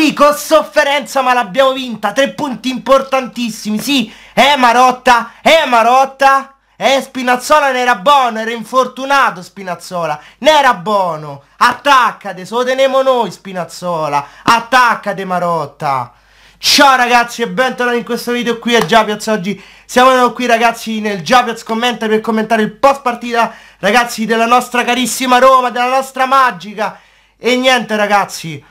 Sì, con sofferenza ma l'abbiamo vinta. Tre punti importantissimi. Sì, è eh, Marotta, è eh, Marotta. Eh, Spinazzola ne era buono, era infortunato Spinazzola, ne era buono. Attaccate, se lo teniamo noi Spinazzola. Attaccate Marotta. Ciao ragazzi e bentornati in questo video qui a Japiaz oggi siamo qui ragazzi nel Japiaz commenta per commentare il post partita ragazzi della nostra carissima Roma, della nostra magica e niente ragazzi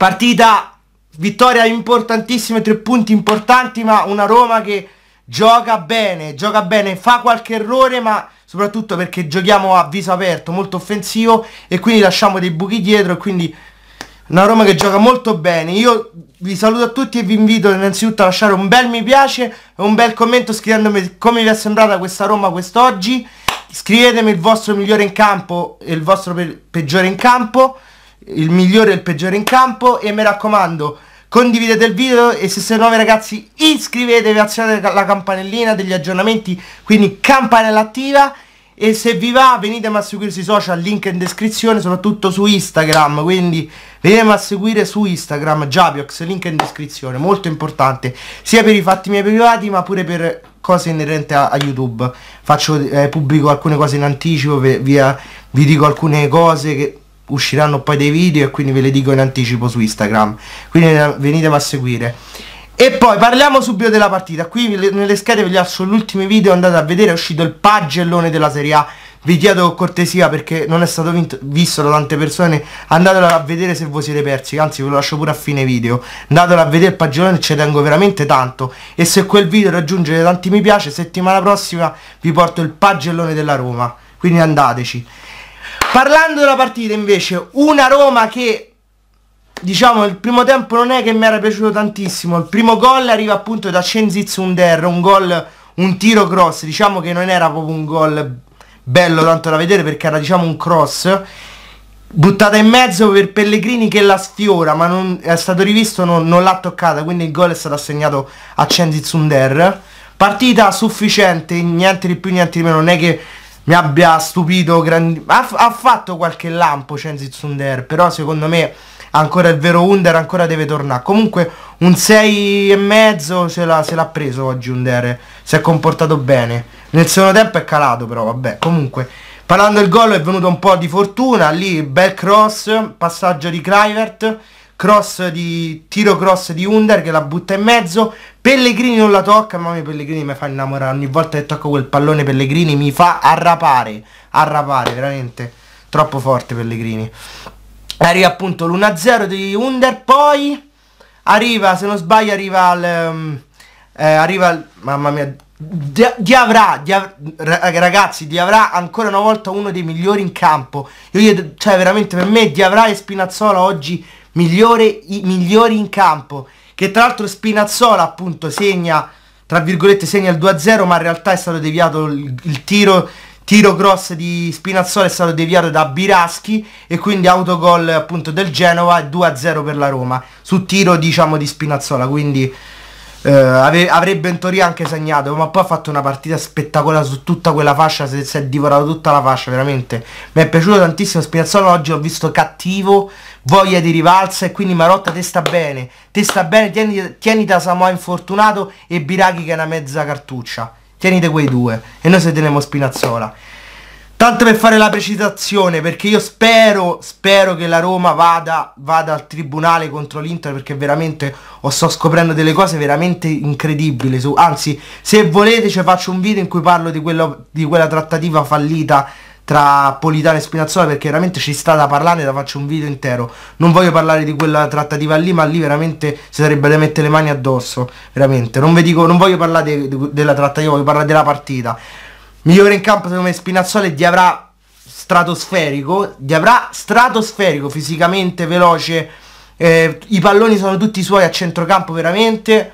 Partita, vittoria importantissima, tre punti importanti, ma una Roma che gioca bene, gioca bene, fa qualche errore, ma soprattutto perché giochiamo a viso aperto, molto offensivo e quindi lasciamo dei buchi dietro e quindi una Roma che gioca molto bene. Io vi saluto a tutti e vi invito innanzitutto a lasciare un bel mi piace e un bel commento scrivendomi come vi è sembrata questa Roma quest'oggi. Scrivetemi il vostro migliore in campo e il vostro pe peggiore in campo il migliore e il peggiore in campo e mi raccomando condividete il video e se siete nuovi ragazzi iscrivetevi, azionate la campanellina degli aggiornamenti, quindi campanella attiva e se vi va venitemi a seguire sui social, link in descrizione, soprattutto su Instagram, quindi venitemi a seguire su Instagram, Jabiox, link in descrizione, molto importante, sia per i fatti miei privati ma pure per cose inerenti a, a YouTube, faccio, eh, pubblico alcune cose in anticipo, per, via, vi dico alcune cose che usciranno poi dei video e quindi ve le dico in anticipo su Instagram quindi venitemi a seguire e poi parliamo subito della partita qui nelle schede vi lascio l'ultimo video andate a vedere è uscito il pagellone della Serie A vi chiedo cortesia perché non è stato vinto, visto da tante persone andatelo a vedere se voi siete persi anzi ve lo lascio pure a fine video andatelo a vedere il pagellone ci tengo veramente tanto e se quel video raggiunge tanti mi piace settimana prossima vi porto il pagellone della Roma quindi andateci Parlando della partita invece, una Roma che diciamo il primo tempo non è che mi era piaciuto tantissimo, il primo gol arriva appunto da Cenziz Under, un gol, un tiro cross, diciamo che non era proprio un gol bello tanto da vedere perché era diciamo un cross buttata in mezzo per Pellegrini che la sfiora ma non, è stato rivisto non, non l'ha toccata quindi il gol è stato assegnato a Cenziz Under partita sufficiente niente di più niente di meno non è che mi abbia stupito grandi... ha, ha, fatto qualche lampo Cenzitz Under però secondo me ancora il vero Under ancora deve tornare comunque un 6 e mezzo se l'ha, preso oggi Under si è comportato bene nel secondo tempo è calato però vabbè comunque parlando del gol è venuto un po' di fortuna lì bel cross passaggio di Kluivert cross di tiro cross di Under che la butta in mezzo Pellegrini non la tocca mamma mia Pellegrini mi fa innamorare ogni volta che tocco quel pallone Pellegrini mi fa arrapare arrapare veramente troppo forte Pellegrini arriva appunto l'1-0 di Under poi arriva se non sbaglio arriva al ehm, eh, arriva al, mamma mia di, di, avrà, di av ragazzi, Di avrà ancora una volta uno dei migliori in campo. Io, cioè, veramente per me Di avrà e Spinazzola oggi migliore, i, migliori in campo. Che tra l'altro Spinazzola appunto segna, tra virgolette, segna il 2-0, ma in realtà è stato deviato il, il tiro, tiro cross di Spinazzola è stato deviato da Biraschi e quindi autogol appunto del Genova 2-0 per la Roma. Su tiro diciamo di Spinazzola, quindi eh, avrebbe in teoria anche segnato, ma poi ha fatto una partita spettacolare su tutta quella fascia, si, si è divorato tutta la fascia, veramente. Mi è piaciuto tantissimo Spinazzola oggi, ho visto cattivo, voglia di rivalsa e quindi Marotta te sta bene, te sta bene, tieni, tienita Samoa infortunato e Birachi che è una mezza cartuccia. Tienite quei due e noi se teniamo Spinazzola. Tanto per fare la precisazione, perché io spero, spero che la Roma vada, vada al tribunale contro l'Inter, perché veramente ho sto scoprendo delle cose veramente incredibili. Su, anzi, se volete cioè, faccio un video in cui parlo di, quello, di quella trattativa fallita tra Politano e Spinazzola perché veramente ci sta da parlare da faccio un video intero non voglio parlare di quella trattativa lì ma lì veramente si sarebbe da mettere le mani addosso veramente non vi dico non voglio parlare de, de, della trattativa voglio parlare della partita Migliore in campo secondo me Spinazzola e Di Avrà stratosferico. Di Avrà stratosferico, fisicamente veloce. Eh, I palloni sono tutti suoi a centrocampo veramente.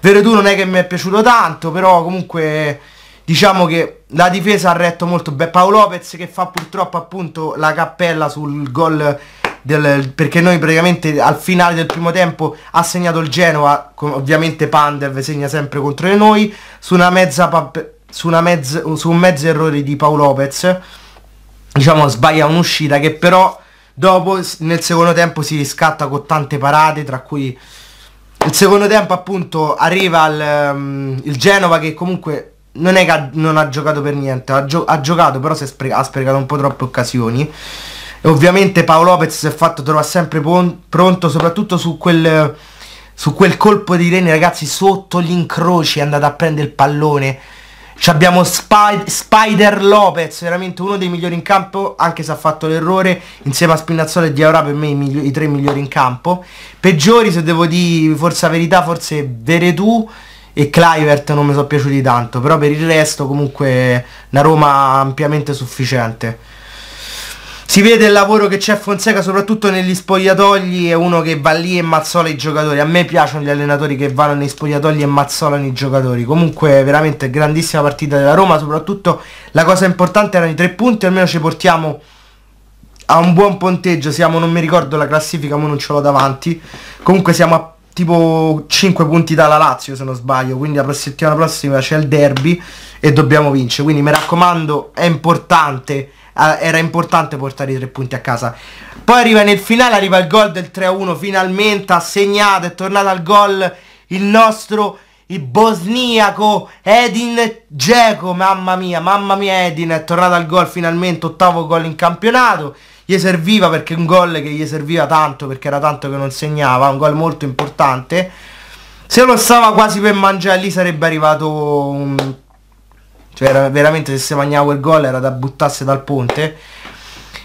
Veretù non è che mi è piaciuto tanto, però comunque diciamo che la difesa ha retto molto bene. Paolo Lopez che fa purtroppo appunto la cappella sul gol del, perché noi praticamente al finale del primo tempo ha segnato il Genoa, ovviamente Pandev segna sempre contro di noi, su una mezza su, mezz- su un mezzo errore di Paolo Lopez, diciamo sbaglia un'uscita che però dopo nel secondo tempo si riscatta con tante parate, tra cui il secondo tempo appunto arriva il, um, ehm, il Genova che comunque non è che ha, non ha giocato per niente, ha, gio- ha giocato però spreca- ha sprecato un po' troppe occasioni. E ovviamente Paolo Lopez si è fatto trovare sempre pon- pronto, soprattutto su quel, su quel colpo di Reni ragazzi, sotto gli incroci è andato a prendere il pallone abbiamo Spy Spider Lopez, veramente uno dei migliori in campo, anche se ha fatto l'errore, insieme a Spinazzola e Diawara per me i, i, tre migliori in campo. Peggiori, se devo dire forse la verità, forse Veretù e Clivert non mi sono piaciuti tanto, però per il resto comunque una Roma ampiamente sufficiente si vede il lavoro che c'è Fonseca soprattutto negli spogliatogli è uno che va lì e mazzola i giocatori a me piacciono gli allenatori che vanno negli spogliatogli e mazzolano i giocatori comunque veramente grandissima partita della Roma soprattutto la cosa importante erano i tre punti almeno ci portiamo a un buon punteggio siamo non mi ricordo la classifica ma non ce l'ho davanti comunque siamo a tipo 5 punti dalla Lazio se non sbaglio quindi la settimana prossima c'è il derby e dobbiamo vincere quindi mi raccomando è importante Ah, era importante portare i tre punti a casa. Poi arriva nel finale, arriva il gol del 3-1, finalmente ha segnato, è tornato al gol il nostro il bosniaco Edin Dzeko, mamma mia, mamma mia Edin è tornato al gol finalmente, ottavo gol in campionato, gli serviva perché un gol che gli serviva tanto perché era tanto che non segnava, un gol molto importante, se lo stava quasi per mangiare lì sarebbe arrivato un cioè era veramente se si mangiava quel gol era da buttarsi dal ponte.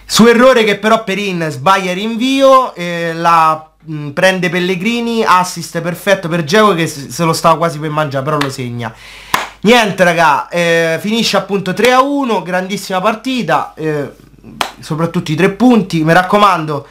Su errore che però Perin sbaglia rinvio, eh, la mh, mm, prende Pellegrini, assist perfetto per Geo che se lo stava quasi per mangiare, però lo segna. Niente raga, eh, finisce appunto 3 a 1, grandissima partita, eh, soprattutto i tre punti, mi raccomando.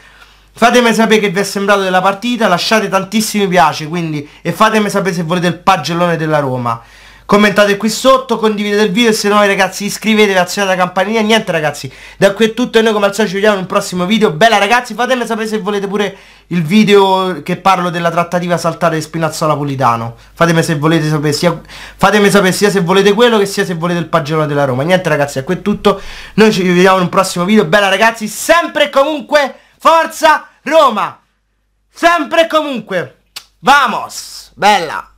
Fatemi sapere che vi è sembrato della partita, lasciate tantissimi piace quindi, e fatemi sapere se volete il pagellone della Roma. Commentate qui sotto, condividete il video se no ragazzi iscrivetevi, azionate la campanella. Niente ragazzi, da qui è tutto e noi come al solito ci vediamo in un prossimo video. Bella ragazzi, fatemi sapere se volete pure il video che parlo della trattativa saltare Spinazzola Pulitano, Fatemi se volete sapere sia, fatemi sapere sia se volete quello che sia se volete il pagellone della Roma. Niente ragazzi, da qui è tutto. Noi ci vediamo in un prossimo video. Bella ragazzi, sempre e comunque Forza Roma! Sempre e comunque! Vamos! Bella!